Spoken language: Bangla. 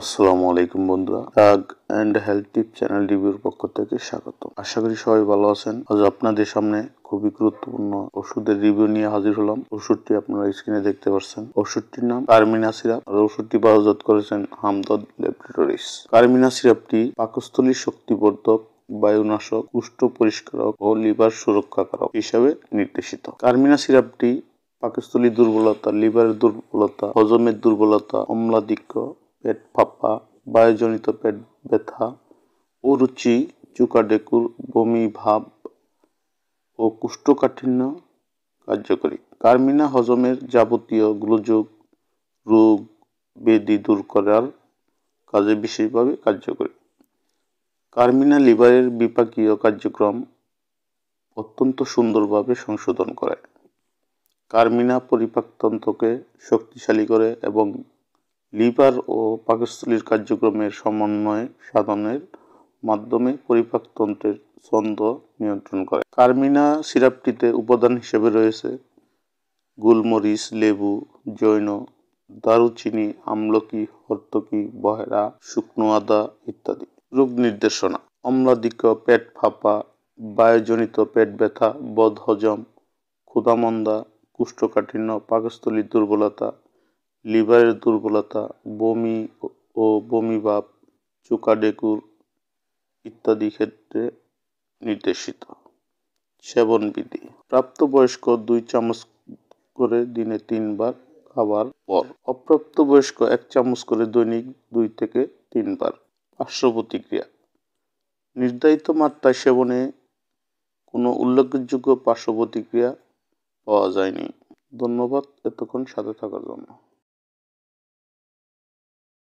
আসসালামু আলাইকুম বন্ধুরা drug and health tip channel রিভিউর পক্ষ থেকে স্বাগত আশা করি সবাই ভালো আছেন আজ আপনাদের সামনে খুবই গুরুত্বপূর্ণ ওষুধের রিভিউ নিয়ে হাজির হলাম ওষুধটি আপনারা স্ক্রিনে দেখতে পাচ্ছেন ওষুধটির নাম কার্মিনা সিরাপ আর ওষুধটি বাজাত করেছেন হামদদ ল্যাবরেটরিস কার্মিনা সিরাপটি পাকস্থলী শক্তিবর্ধক বায়ুনাশক কুষ্ঠ পরিষ্কারক ও লিভার সুরক্ষাকারক হিসাবে নির্দেশিত কার্মিনা সিরাপটি পাকস্থলী দুর্বলতা লিভারের দুর্বলতা হজমের দুর্বলতা অম্লাধিক্য পেট ফাঁপা বায়ুজনিত পেট ব্যথা অরুচি চুকাডেকুর বমি ভাব ও কুষ্ঠকাঠিন্য কার্যকরী কার্মিনা হজমের যাবতীয় গ্লোযোগ রোগ বেদি দূর করার কাজে বিশেষভাবে কার্যকরী কার্মিনা লিভারের বিপাকীয় কার্যক্রম অত্যন্ত সুন্দরভাবে সংশোধন করে কার্মিনা পরিপাকতন্ত্রকে শক্তিশালী করে এবং লিভার ও পাকস্থলীর কার্যক্রমের সমন্বয় সাধনের মাধ্যমে পরিপাকতন্ত্রের ছন্দ নিয়ন্ত্রণ করে কার্মিনা সিরাপটিতে উপাদান হিসেবে রয়েছে গুলমরিচ লেবু জৈন দারুচিনি আমলকি হর্তকি বহেরা শুকনো আদা ইত্যাদি রোগ নির্দেশনা অম্লাধিক্য পেট ফাঁপা বায়ুজনিত পেট ব্যথা বদহজম ক্ষুধামন্দা কুষ্ঠকাঠিন্য পাকস্থলী দুর্বলতা লিভারের দুর্বলতা বমি ও বমি ভাব চোকাডেকুর ইত্যাদি ক্ষেত্রে নির্দেশিত সেবন বিধি প্রাপ্তবয়স্ক দুই চামচ করে দিনে তিনবার খাবার পর অপ্রাপ্তবয়স্ক এক চামচ করে দৈনিক দুই থেকে তিনবার পার্শ্ব প্রতিক্রিয়া নির্ধারিত মাত্রায় সেবনে কোনো উল্লেখযোগ্য পার্শ্ব প্রতিক্রিয়া পাওয়া যায়নি ধন্যবাদ এতক্ষণ সাথে থাকার জন্য